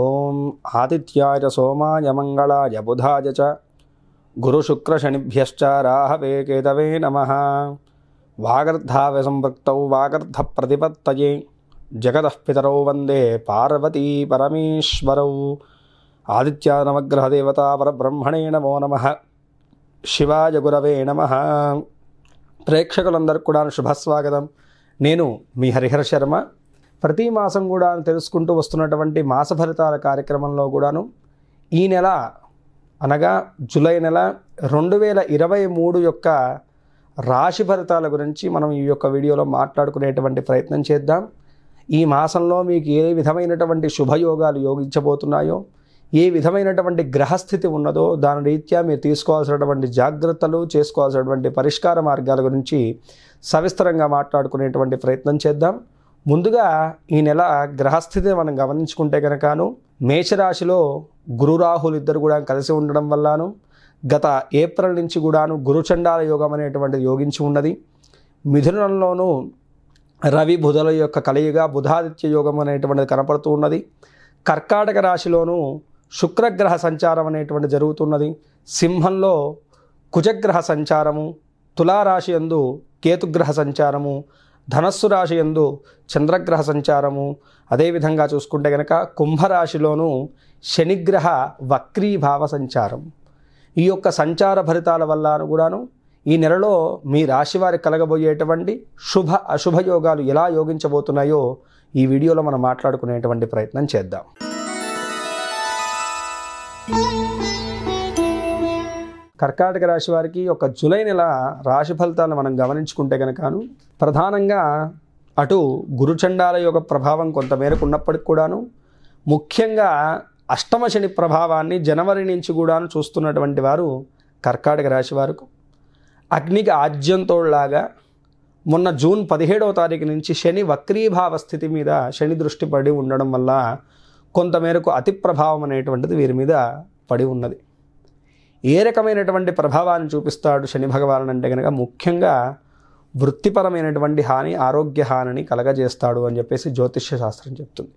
ఓం ఆదిత్యాయ సోమాయ మంగళాయ బుధాయ చ గురుశుక్రశనిభ్యశ్చ రాహవే కేతవే నమ వాగర్ధ ప్రతిపత్త జగదఃపితరౌ వందే పార్వతీ పరమేశ్వరౌ ఆదిత్యానవగ్రహదేవతాపరబ్రహ్మణే నమో నమ శివాయ గురవే నమ ప్రేక్షకులందరికీ కూడా శుభస్వాగతం నేను మీ హరిహర శర్మ ప్రతి మాసం కూడా తెలుసుకుంటూ వస్తున్నటువంటి మాస ఫలితాల కార్యక్రమంలో కూడాను ఈ నెల అనగా జూలై నెల రెండు వేల ఇరవై మూడు యొక్క రాశి ఫలితాల గురించి మనం ఈ యొక్క వీడియోలో మాట్లాడుకునేటువంటి ప్రయత్నం చేద్దాం ఈ మాసంలో మీకు ఏ విధమైనటువంటి శుభయోగాలు యోగించబోతున్నాయో ఏ విధమైనటువంటి గ్రహస్థితి ఉన్నదో దాని రీత్యా మీరు తీసుకోవాల్సినటువంటి జాగ్రత్తలు చేసుకోవాల్సినటువంటి పరిష్కార మార్గాల గురించి సవిస్తరంగా మాట్లాడుకునేటువంటి ప్రయత్నం చేద్దాం ముందుగా ఈ నెల గ్రహస్థితిని మనం గమనించుకుంటే కనుకను మేషరాశిలో గురురాహులు ఇద్దరు కూడా కలిసి ఉండడం వల్లను గత ఏప్రిల్ నుంచి కూడాను గురుచండాల యోగం అనేటువంటిది యోగించి ఉన్నది మిథునంలోనూ రవి బుధల యొక్క కలయిగా బుధాదిత్య యోగం అనేటువంటిది కనపడుతూ ఉన్నది కర్కాటక రాశిలోనూ శుక్రగ్రహ సంచారం అనేటువంటి జరుగుతున్నది సింహంలో కుజగ్రహ సంచారము తులారాశి అందు కేతుగ్రహ సంచారము ధనస్సు రాశి ఎందు చంద్రగ్రహ సంచారము అదేవిధంగా చూసుకుంటే కనుక కుంభరాశిలోనూ శనిగ్రహ వక్రీభావ సంచారం ఈ యొక్క సంచార ఫలితాల వల్ల కూడాను ఈ నెలలో మీ రాశి వారి కలగబోయేటువంటి శుభ అశుభ యోగాలు ఎలా యోగించబోతున్నాయో ఈ వీడియోలో మనం మాట్లాడుకునేటువంటి ప్రయత్నం చేద్దాం కర్కాటక రాశి వారికి ఒక జులై నెల రాశి ఫలితాలను మనం గమనించుకుంటే కనుకను ప్రధానంగా అటు గురుచండాల యొక్క ప్రభావం కొంతమేరకు ఉన్నప్పటికి కూడాను ముఖ్యంగా అష్టమ శని ప్రభావాన్ని జనవరి నుంచి కూడాను చూస్తున్నటువంటి వారు కర్కాటక రాశి వారు అగ్నికి ఆజ్యంతోళ్లాగా మొన్న జూన్ పదిహేడవ తారీఖు నుంచి శని వక్రీభావ స్థితి మీద శని దృష్టి పడి ఉండడం వల్ల కొంతమేరకు అతి ప్రభావం అనేటువంటిది వీరి మీద పడి ఉన్నది ఏ రకమైనటువంటి ప్రభావాన్ని చూపిస్తాడు శని భగవాన్ అంటే కనుక ముఖ్యంగా వృత్తిపరమైనటువంటి హాని ఆరోగ్య హానిని కలగజేస్తాడు అని చెప్పేసి జ్యోతిష్య శాస్త్రం చెప్తుంది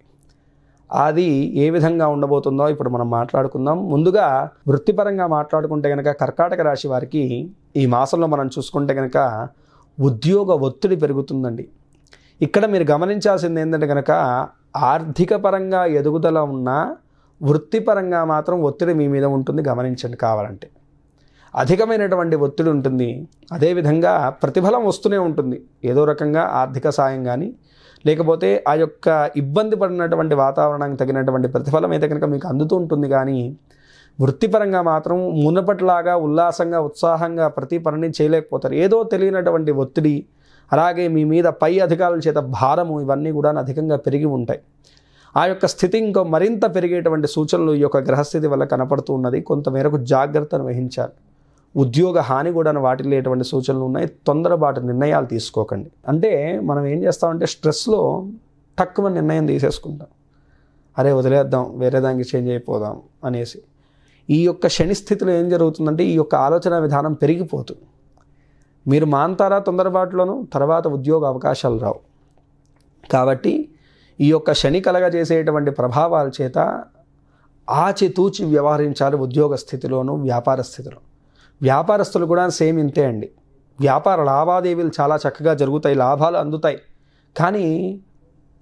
అది ఏ విధంగా ఉండబోతుందో ఇప్పుడు మనం మాట్లాడుకుందాం ముందుగా వృత్తిపరంగా మాట్లాడుకుంటే కనుక కర్కాటక రాశి వారికి ఈ మాసంలో మనం చూసుకుంటే కనుక ఉద్యోగ ఒత్తిడి పెరుగుతుందండి ఇక్కడ మీరు గమనించాల్సింది ఏంటంటే కనుక ఆర్థిక పరంగా ఎదుగుదల ఉన్నా వృత్తిపరంగా మాత్రం ఒత్తిడి మీ మీద ఉంటుంది గమనించండి కావాలంటే అధికమైనటువంటి ఒత్తిడి ఉంటుంది అదేవిధంగా ప్రతిఫలం వస్తూనే ఉంటుంది ఏదో రకంగా ఆర్థిక సాయం కానీ లేకపోతే ఆ యొక్క ఇబ్బంది పడినటువంటి వాతావరణానికి తగినటువంటి ప్రతిఫలం అయితే కనుక మీకు అందుతూ ఉంటుంది కానీ వృత్తిపరంగా మాత్రం మునపటిలాగా ఉల్లాసంగా ఉత్సాహంగా ప్రతి పనిని చేయలేకపోతారు ఏదో తెలియనటువంటి ఒత్తిడి అలాగే మీ మీద పై అధికారుల చేత భారము ఇవన్నీ కూడా అధికంగా పెరిగి ఉంటాయి ఆ యొక్క స్థితి ఇంకో మరింత పెరిగేటువంటి సూచనలు ఈ యొక్క గ్రహస్థితి వల్ల కనపడుతూ ఉన్నది కొంతమేరకు జాగ్రత్తను వహించాలి ఉద్యోగ హాని కూడా వాటిల్లేటువంటి సూచనలు ఉన్నాయి తొందరపాటు నిర్ణయాలు తీసుకోకండి అంటే మనం ఏం చేస్తామంటే స్ట్రెస్లో తక్కువ నిర్ణయం తీసేసుకుంటాం అరే వదిలేద్దాం వేరే దానికి చేంజ్ అయిపోదాం అనేసి ఈ యొక్క శని స్థితిలో ఏం జరుగుతుందంటే ఈ యొక్క ఆలోచన విధానం పెరిగిపోతుంది మీరు మాంతారా తొందరపాటులోనూ తర్వాత ఉద్యోగ అవకాశాలు రావు కాబట్టి ఈ యొక్క శని కలగజేసేటువంటి ప్రభావాల చేత ఆచితూచి వ్యవహరించాలి ఉద్యోగ స్థితిలోనూ వ్యాపార స్థితిలో వ్యాపారస్తులు కూడా సేమ్ ఇంతే అండి వ్యాపార లావాదేవీలు చాలా చక్కగా జరుగుతాయి లాభాలు అందుతాయి కానీ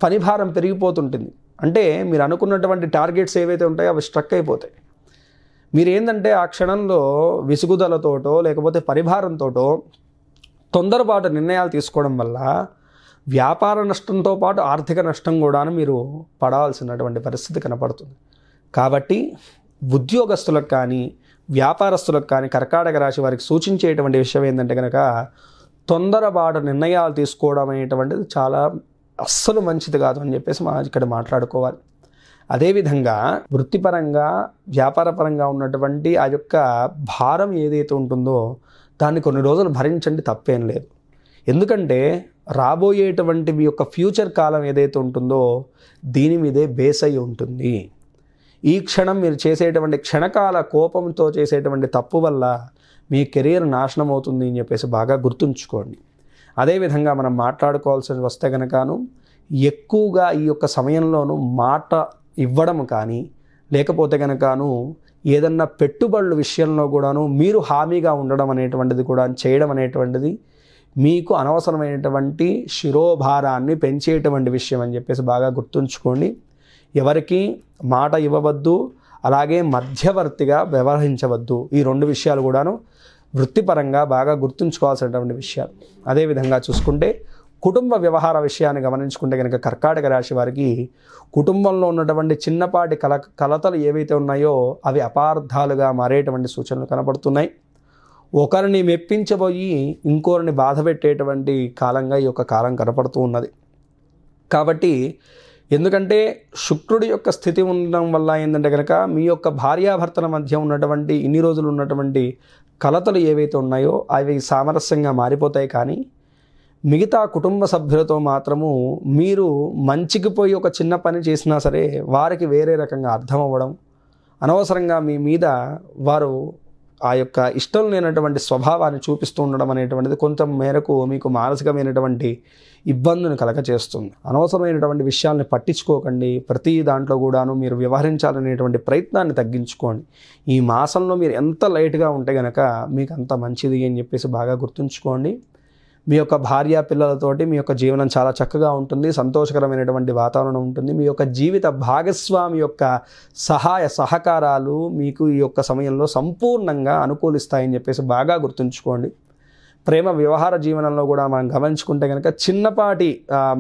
పనిభారం పెరిగిపోతుంటుంది అంటే మీరు అనుకున్నటువంటి టార్గెట్స్ ఏవైతే ఉంటాయో అవి స్ట్రక్ అయిపోతాయి మీరు ఏంటంటే ఆ క్షణంలో విసుగుదలతోటో లేకపోతే పరిభారంతోటో తొందరపాటు నిర్ణయాలు తీసుకోవడం వల్ల వ్యాపార నష్టంతో పాటు ఆర్థిక నష్టం కూడా మీరు పడాల్సినటువంటి పరిస్థితి కనపడుతుంది కాబట్టి ఉద్యోగస్తులకు కానీ వ్యాపారస్తులకు కానీ కర్కాటక రాశి వారికి సూచించేటువంటి విషయం ఏంటంటే కనుక తొందరపాటు నిర్ణయాలు తీసుకోవడం అనేటువంటిది చాలా అస్సలు మంచిది కాదు అని చెప్పేసి మనం ఇక్కడ మాట్లాడుకోవాలి అదేవిధంగా వృత్తిపరంగా వ్యాపారపరంగా ఉన్నటువంటి ఆ యొక్క భారం ఏదైతే ఉంటుందో దాన్ని కొన్ని రోజులు భరించండి తప్పేం లేదు ఎందుకంటే రాబోయేటువంటి మీ యొక్క ఫ్యూచర్ కాలం ఏదైతే ఉంటుందో దీని మీదే బేస్ అయి ఉంటుంది ఈ క్షణం మీరు చేసేటువంటి క్షణకాల కోపంతో చేసేటువంటి తప్పు వల్ల మీ కెరీర్ నాశనం అవుతుంది అని చెప్పేసి బాగా గుర్తుంచుకోండి అదేవిధంగా మనం మాట్లాడుకోవాల్సి వస్తే కనుకను ఎక్కువగా ఈ యొక్క సమయంలోనూ మాట ఇవ్వడం కానీ లేకపోతే కనుకను ఏదన్నా పెట్టుబడుల విషయంలో కూడాను మీరు హామీగా ఉండడం అనేటువంటిది కూడా చేయడం అనేటువంటిది మీకు అనవసరమైనటువంటి శిరోభారాన్ని పెంచేటువంటి విషయం అని చెప్పేసి బాగా గుర్తుంచుకోండి ఎవరికి మాట ఇవ్వవద్దు అలాగే మధ్యవర్తిగా వ్యవహరించవద్దు ఈ రెండు విషయాలు కూడాను వృత్తిపరంగా బాగా గుర్తుంచుకోవాల్సినటువంటి విషయాలు అదేవిధంగా చూసుకుంటే కుటుంబ వ్యవహార విషయాన్ని గమనించుకుంటే కనుక కర్కాటక రాశి వారికి కుటుంబంలో ఉన్నటువంటి చిన్నపాటి కల కలతలు ఏవైతే ఉన్నాయో అవి అపార్థాలుగా మారేటువంటి సూచనలు కనబడుతున్నాయి ఒకరిని మెప్పించబోయి ఇంకొకరిని బాధ పెట్టేటువంటి కాలంగా ఈ యొక్క కాలం కనపడుతూ ఉన్నది కాబట్టి ఎందుకంటే శుక్రుడి యొక్క స్థితి ఉండడం వల్ల ఏంటంటే కనుక మీ యొక్క భార్యాభర్తల మధ్య ఉన్నటువంటి ఇన్ని రోజులు ఉన్నటువంటి కలతలు ఏవైతే ఉన్నాయో అవి సామరస్యంగా మారిపోతాయి కానీ మిగతా కుటుంబ సభ్యులతో మాత్రము మీరు మంచికి పోయి ఒక చిన్న పని చేసినా సరే వారికి వేరే రకంగా అర్థం అవ్వడం అనవసరంగా మీ మీద వారు ఆ యొక్క ఇష్టం లేనటువంటి స్వభావాన్ని చూపిస్తూ ఉండడం అనేటువంటిది కొంత మేరకు మీకు మానసికమైనటువంటి ఇబ్బందిని కలగచేస్తుంది అనవసరమైనటువంటి విషయాల్ని పట్టించుకోకండి ప్రతి దాంట్లో కూడాను మీరు వ్యవహరించాలనేటువంటి ప్రయత్నాన్ని తగ్గించుకోండి ఈ మాసంలో మీరు ఎంత లైట్గా ఉంటే కనుక మీకు అంత మంచిది అని చెప్పేసి బాగా గుర్తుంచుకోండి మీ యొక్క భార్య పిల్లలతోటి మీ యొక్క జీవనం చాలా చక్కగా ఉంటుంది సంతోషకరమైనటువంటి వాతావరణం ఉంటుంది మీ యొక్క జీవిత భాగస్వామి యొక్క సహాయ సహకారాలు మీకు ఈ యొక్క సమయంలో సంపూర్ణంగా అనుకూలిస్తాయని చెప్పేసి బాగా గుర్తుంచుకోండి ప్రేమ వ్యవహార జీవనంలో కూడా మనం గమనించుకుంటే కనుక చిన్నపాటి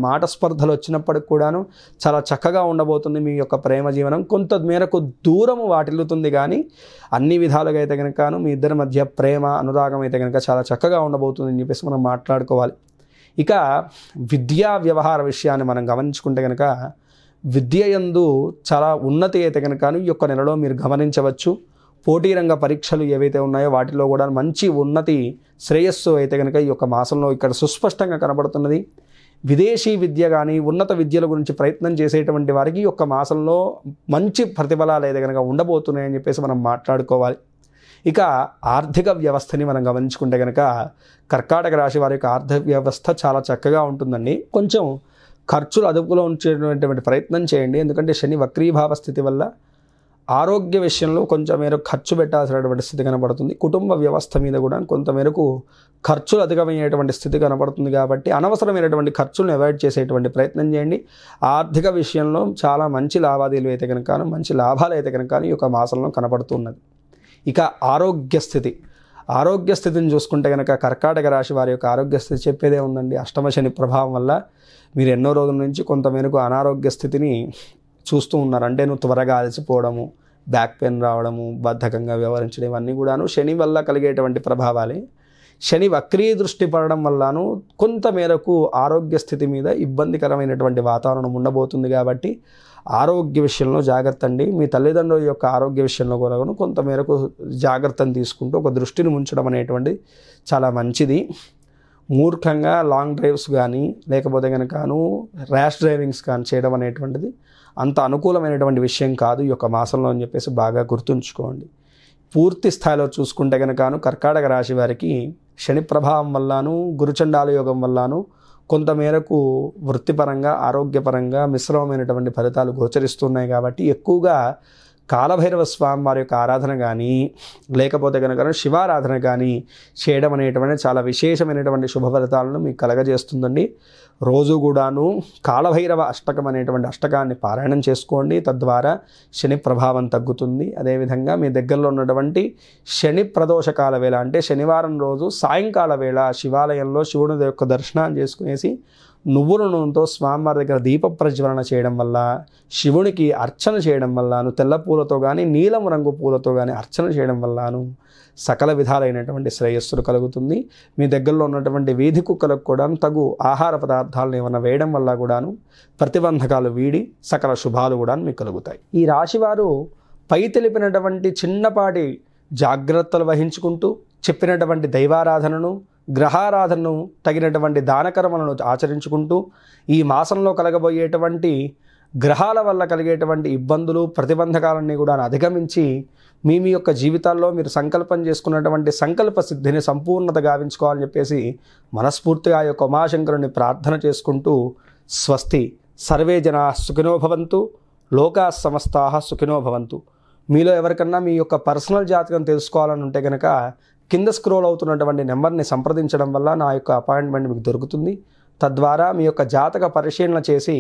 మాట స్పర్ధలు వచ్చినప్పటికి కూడాను చాలా చక్కగా ఉండబోతుంది మీ యొక్క ప్రేమ జీవనం కొంత మేరకు దూరము వాటిల్లుతుంది కానీ అన్ని విధాలుగా అయితే కనుకను మీ ఇద్దరి మధ్య ప్రేమ అనురాగం అయితే కనుక చాలా చక్కగా ఉండబోతుంది అని చెప్పేసి మనం మాట్లాడుకోవాలి ఇక విద్యా వ్యవహార విషయాన్ని మనం గమనించుకుంటే కనుక విద్య యందు చాలా ఉన్నతి అయితే కనుక ఈ యొక్క నెలలో మీరు గమనించవచ్చు పోటీ రంగ పరీక్షలు ఏవైతే ఉన్నాయో వాటిలో కూడా మంచి ఉన్నతి శ్రేయస్సు అయితే కనుక ఈ యొక్క మాసంలో ఇక్కడ సుస్పష్టంగా కనబడుతున్నది విదేశీ విద్య కానీ ఉన్నత విద్యల గురించి ప్రయత్నం చేసేటువంటి వారికి ఈ యొక్క మాసంలో మంచి ప్రతిఫలాలు అయితే కనుక ఉండబోతున్నాయని చెప్పేసి మనం మాట్లాడుకోవాలి ఇక ఆర్థిక వ్యవస్థని మనం గమనించుకుంటే కనుక కర్కాటక రాశి వారి యొక్క ఆర్థిక వ్యవస్థ చాలా చక్కగా ఉంటుందండి కొంచెం ఖర్చులు అదుపులో ఉంచేటువంటి ప్రయత్నం చేయండి ఎందుకంటే శని వక్రీభావ స్థితి వల్ల ఆరోగ్య విషయంలో కొంచెం మేరకు ఖర్చు పెట్టాల్సినటువంటి స్థితి కనబడుతుంది కుటుంబ వ్యవస్థ మీద కూడా కొంత మేరకు ఖర్చులు అధికమయ్యేటువంటి స్థితి కనబడుతుంది కాబట్టి అనవసరమైనటువంటి ఖర్చులను అవాయిడ్ చేసేటువంటి ప్రయత్నం చేయండి ఆర్థిక విషయంలో చాలా మంచి లావాదేవీలు అయితే కనుక మంచి లాభాలు అయితే కనుక ఈ యొక్క మాసంలో కనబడుతున్నది ఇక ఆరోగ్య స్థితి ఆరోగ్య స్థితిని చూసుకుంటే కనుక కర్కాటక రాశి వారి యొక్క ఆరోగ్య స్థితి చెప్పేదే ఉందండి అష్టమ శని ప్రభావం వల్ల మీరు ఎన్నో రోజుల నుంచి కొంత మేరకు అనారోగ్య స్థితిని చూస్తూ ఉన్నారు అంటే నువ్వు త్వరగా అలసిపోవడము బ్యాక్ పెయిన్ రావడము బద్ధకంగా వ్యవహరించడం ఇవన్నీ కూడాను శని వల్ల కలిగేటువంటి ప్రభావాలే శని వక్రీ దృష్టి పడడం వల్లను కొంతమేరకు ఆరోగ్య స్థితి మీద ఇబ్బందికరమైనటువంటి వాతావరణం ఉండబోతుంది కాబట్టి ఆరోగ్య విషయంలో జాగ్రత్త అండి మీ తల్లిదండ్రుల యొక్క ఆరోగ్య విషయంలో కూడా కొంతమేరకు జాగ్రత్తను తీసుకుంటూ ఒక దృష్టిని ఉంచడం అనేటువంటిది చాలా మంచిది మూర్ఖంగా లాంగ్ డ్రైవ్స్ కానీ లేకపోతే కనుకను ర్యాష్ డ్రైవింగ్స్ కానీ చేయడం అనేటువంటిది అంత అనుకూలమైనటువంటి విషయం కాదు ఈ యొక్క మాసంలో అని చెప్పేసి బాగా గుర్తుంచుకోండి పూర్తి స్థాయిలో చూసుకుంటే కనుకను కర్కాటక రాశి వారికి శని ప్రభావం వల్లనూ గురుచండాల యోగం వల్లాను కొంతమేరకు వృత్తిపరంగా ఆరోగ్యపరంగా మిశ్రమమైనటువంటి ఫలితాలు గోచరిస్తున్నాయి కాబట్టి ఎక్కువగా కాలభైరవ స్వామి వారి యొక్క ఆరాధన కానీ లేకపోతే కనుక శివారాధన కానీ చేయడం అనేటువంటి చాలా విశేషమైనటువంటి శుభ ఫలితాలను మీకు కలగజేస్తుందండి రోజు కూడాను కాలభైరవ అష్టకం అనేటువంటి అష్టకాన్ని పారాయణం చేసుకోండి తద్వారా శని ప్రభావం తగ్గుతుంది అదేవిధంగా మీ దగ్గరలో ఉన్నటువంటి శని ప్రదోషకాల వేళ అంటే శనివారం రోజు సాయంకాల వేళ శివాలయంలో శివుని యొక్క దర్శనం చేసుకునేసి నువ్వుల నూనెతో స్వామివారి దగ్గర దీప ప్రజ్వలన చేయడం వల్ల శివునికి అర్చన చేయడం వల్లను తెల్ల పూలతో కానీ నీలం రంగు పూలతో కానీ అర్చన చేయడం వల్లను సకల విధాలైనటువంటి శ్రేయస్సులు కలుగుతుంది మీ దగ్గరలో ఉన్నటువంటి వీధి కుక్కలకు కూడా తగు ఆహార పదార్థాలను ఏమైనా వేయడం వల్ల కూడాను ప్రతిబంధకాలు వీడి సకల శుభాలు కూడా మీకు కలుగుతాయి ఈ రాశివారు పై తెలిపినటువంటి చిన్నపాటి జాగ్రత్తలు వహించుకుంటూ చెప్పినటువంటి దైవారాధనను గ్రహారాధనను తగినటువంటి దానకర్మలను ఆచరించుకుంటూ ఈ మాసంలో కలగబోయేటువంటి గ్రహాల వల్ల కలిగేటువంటి ఇబ్బందులు ప్రతిబంధకాలన్నీ కూడా అధిగమించి మీ మీ యొక్క జీవితాల్లో మీరు సంకల్పం చేసుకున్నటువంటి సంకల్ప సిద్ధిని సంపూర్ణత గావించుకోవాలని చెప్పేసి మనస్ఫూర్తిగా ఆ యొక్క ఉమాశంకరుని ప్రార్థన చేసుకుంటూ స్వస్తి సర్వే జనా సుఖినోభవంతు లోకా సమస్తా సుఖినోభవంతు మీలో ఎవరికన్నా మీ యొక్క పర్సనల్ జాతకం తెలుసుకోవాలని ఉంటే కనుక కింద స్క్రోల్ అవుతున్నటువంటి నెంబర్ని సంప్రదించడం వల్ల నా యొక్క అపాయింట్మెంట్ మీకు దొరుకుతుంది తద్వారా మీ యొక్క జాతక పరిశీలన చేసి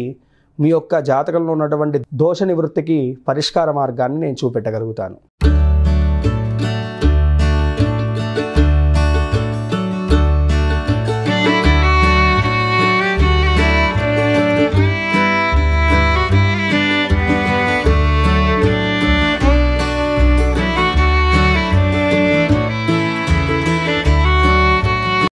మీ యొక్క జాతకంలో ఉన్నటువంటి దోష నివృత్తికి పరిష్కార మార్గాన్ని నేను చూపెట్టగలుగుతాను